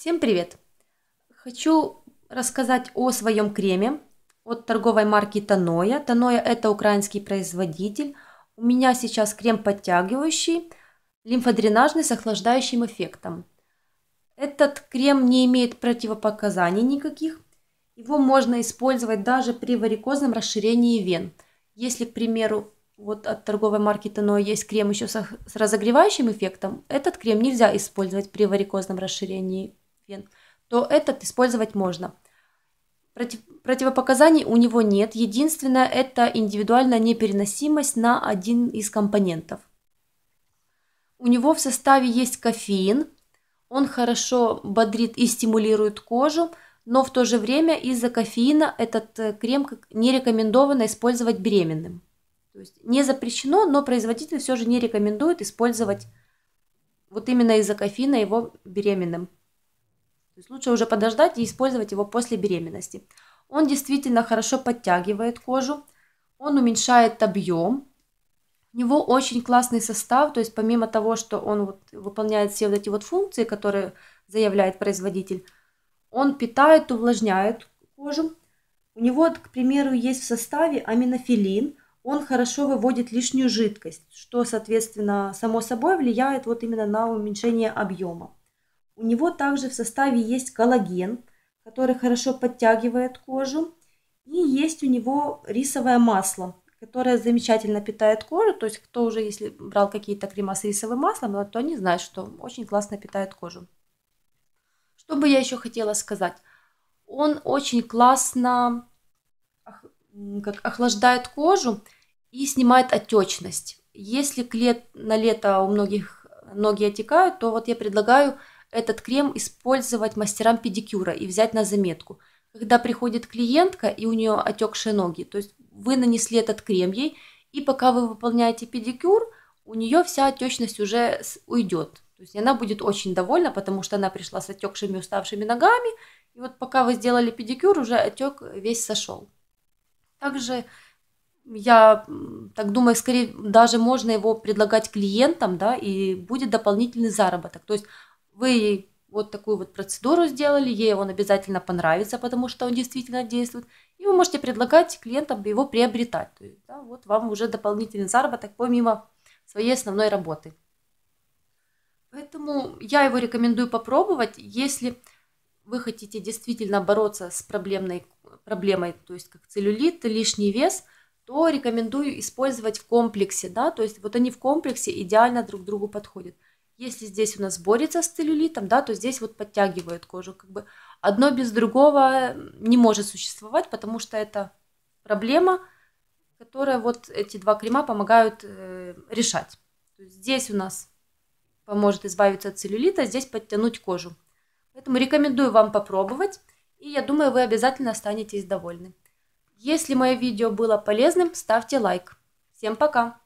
Всем привет! Хочу рассказать о своем креме от торговой марки Таноя. Таноя это украинский производитель. У меня сейчас крем подтягивающий, лимфодренажный с охлаждающим эффектом. Этот крем не имеет противопоказаний никаких. Его можно использовать даже при варикозном расширении вен. Если, к примеру, вот от торговой марки Таноя есть крем еще с разогревающим эффектом, этот крем нельзя использовать при варикозном расширении фен, то этот использовать можно. Против, противопоказаний у него нет, единственное это индивидуальная непереносимость на один из компонентов. У него в составе есть кофеин, он хорошо бодрит и стимулирует кожу, но в то же время из-за кофеина этот э, крем не рекомендовано использовать беременным. То есть не запрещено, но производитель все же не рекомендует использовать вот именно из-за кофеина его беременным. То есть лучше уже подождать и использовать его после беременности. Он действительно хорошо подтягивает кожу, он уменьшает объем, у него очень классный состав, то есть помимо того, что он вот выполняет все вот эти вот функции, которые заявляет производитель, он питает, увлажняет кожу. У него, к примеру, есть в составе аминофилин, он хорошо выводит лишнюю жидкость, что, соответственно, само собой влияет вот именно на уменьшение объема. У него также в составе есть коллаген, который хорошо подтягивает кожу. И есть у него рисовое масло, которое замечательно питает кожу. То есть кто уже, если брал какие-то крема с рисовым маслом, то они знают, что очень классно питает кожу. Что бы я еще хотела сказать? Он очень классно как охлаждает кожу и снимает отечность. Если к на лето у многих ноги отекают, то вот я предлагаю этот крем использовать мастерам педикюра и взять на заметку. Когда приходит клиентка и у нее отекшие ноги, то есть вы нанесли этот крем ей, и пока вы выполняете педикюр, у нее вся отечность уже уйдет. То есть она будет очень довольна, потому что она пришла с отекшими уставшими ногами, и вот пока вы сделали педикюр, уже отек весь сошел. Также я так думаю, скорее даже можно его предлагать клиентам, да, и будет дополнительный заработок. То есть вы ей вот такую вот процедуру сделали, ей он обязательно понравится, потому что он действительно действует. И вы можете предлагать клиентам его приобретать. То есть, да, вот вам уже дополнительный заработок помимо своей основной работы. Поэтому я его рекомендую попробовать, если вы хотите действительно бороться с проблемной проблемой, то есть как целлюлит, лишний вес, то рекомендую использовать в комплексе, да, то есть вот они в комплексе идеально друг другу подходят. Если здесь у нас борется с целлюлитом, да, то здесь вот подтягивает кожу. Как бы одно без другого не может существовать, потому что это проблема, которая вот эти два крема помогают э, решать. здесь у нас поможет избавиться от целлюлита, здесь подтянуть кожу. Поэтому рекомендую вам попробовать, и я думаю, вы обязательно останетесь довольны. Если мое видео было полезным, ставьте лайк. Всем пока!